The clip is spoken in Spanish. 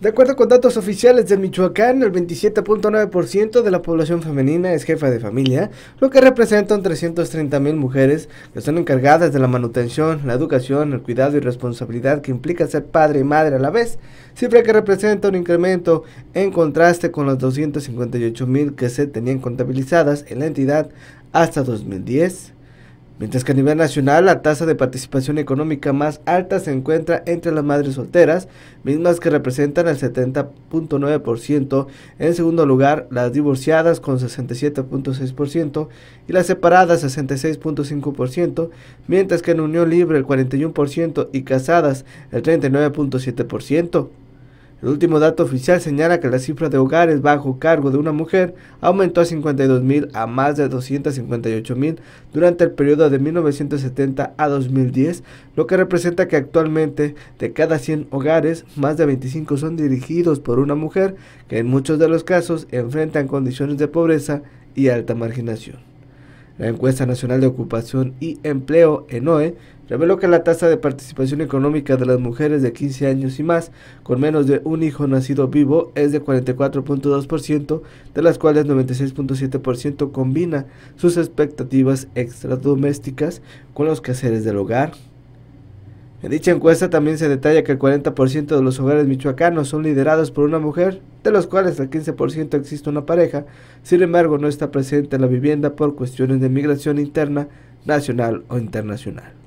De acuerdo con datos oficiales de Michoacán, el 27.9% de la población femenina es jefa de familia, lo que representa 330 330.000 mujeres que son encargadas de la manutención, la educación, el cuidado y responsabilidad que implica ser padre y madre a la vez, siempre que representa un incremento en contraste con las mil que se tenían contabilizadas en la entidad hasta 2010. Mientras que a nivel nacional la tasa de participación económica más alta se encuentra entre las madres solteras, mismas que representan el 70.9%, en segundo lugar las divorciadas con 67.6% y las separadas 66.5%, mientras que en unión libre el 41% y casadas el 39.7%. El último dato oficial señala que la cifra de hogares bajo cargo de una mujer aumentó a 52.000 a más de 258.000 durante el periodo de 1970 a 2010, lo que representa que actualmente de cada 100 hogares, más de 25 son dirigidos por una mujer que en muchos de los casos enfrentan condiciones de pobreza y alta marginación. La encuesta nacional de ocupación y empleo, ENOE, e, reveló que la tasa de participación económica de las mujeres de 15 años y más con menos de un hijo nacido vivo es de 44.2%, de las cuales 96.7% combina sus expectativas extradomésticas con los quehaceres del hogar, en dicha encuesta también se detalla que el 40% de los hogares michoacanos son liderados por una mujer, de los cuales el 15% existe una pareja, sin embargo no está presente en la vivienda por cuestiones de migración interna, nacional o internacional.